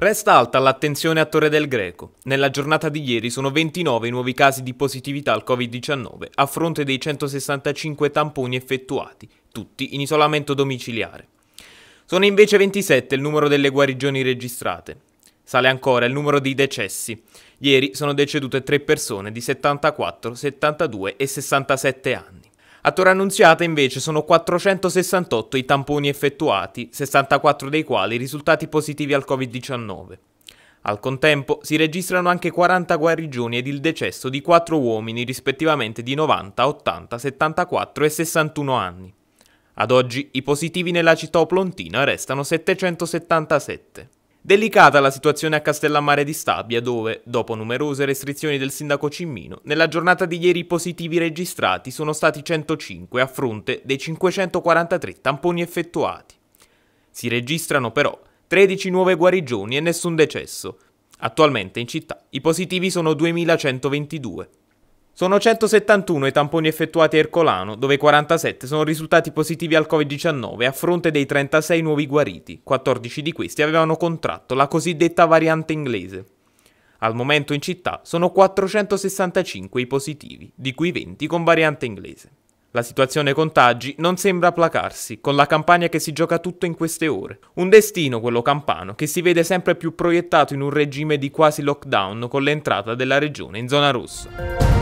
Resta alta l'attenzione a Torre del Greco. Nella giornata di ieri sono 29 i nuovi casi di positività al Covid-19 a fronte dei 165 tamponi effettuati, tutti in isolamento domiciliare. Sono invece 27 il numero delle guarigioni registrate. Sale ancora il numero di decessi. Ieri sono decedute 3 persone di 74, 72 e 67 anni. A Torre Annunziata invece sono 468 i tamponi effettuati, 64 dei quali risultati positivi al Covid-19. Al contempo si registrano anche 40 guarigioni ed il decesso di 4 uomini rispettivamente di 90, 80, 74 e 61 anni. Ad oggi i positivi nella città oplontina restano 777. Delicata la situazione a Castellammare di Stabia dove, dopo numerose restrizioni del sindaco Cimmino, nella giornata di ieri i positivi registrati sono stati 105 a fronte dei 543 tamponi effettuati. Si registrano però 13 nuove guarigioni e nessun decesso. Attualmente in città i positivi sono 2122. Sono 171 i tamponi effettuati a Ercolano, dove 47 sono risultati positivi al Covid-19 a fronte dei 36 nuovi guariti. 14 di questi avevano contratto la cosiddetta variante inglese. Al momento in città sono 465 i positivi, di cui 20 con variante inglese. La situazione contagi non sembra placarsi, con la campagna che si gioca tutto in queste ore. Un destino, quello campano, che si vede sempre più proiettato in un regime di quasi lockdown con l'entrata della regione in zona rossa.